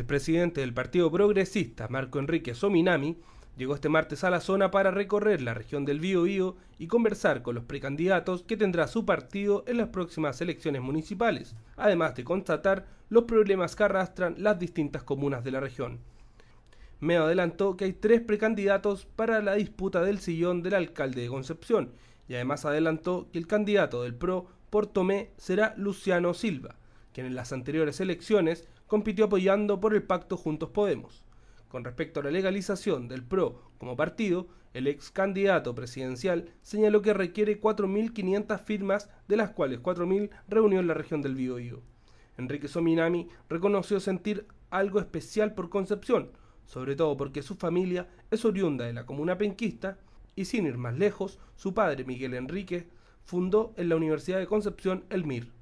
El presidente del Partido Progresista, Marco Enrique Sominami, llegó este martes a la zona para recorrer la región del Bío y conversar con los precandidatos que tendrá su partido en las próximas elecciones municipales, además de constatar los problemas que arrastran las distintas comunas de la región. Me adelantó que hay tres precandidatos para la disputa del sillón del alcalde de Concepción y además adelantó que el candidato del PRO por Tomé será Luciano Silva quien en las anteriores elecciones compitió apoyando por el pacto Juntos Podemos. Con respecto a la legalización del PRO como partido, el ex candidato presidencial señaló que requiere 4.500 firmas, de las cuales 4.000 reunió en la región del Biobío. Enrique Sominami reconoció sentir algo especial por Concepción, sobre todo porque su familia es oriunda de la comuna penquista y sin ir más lejos, su padre Miguel Enrique fundó en la Universidad de Concepción el MIR.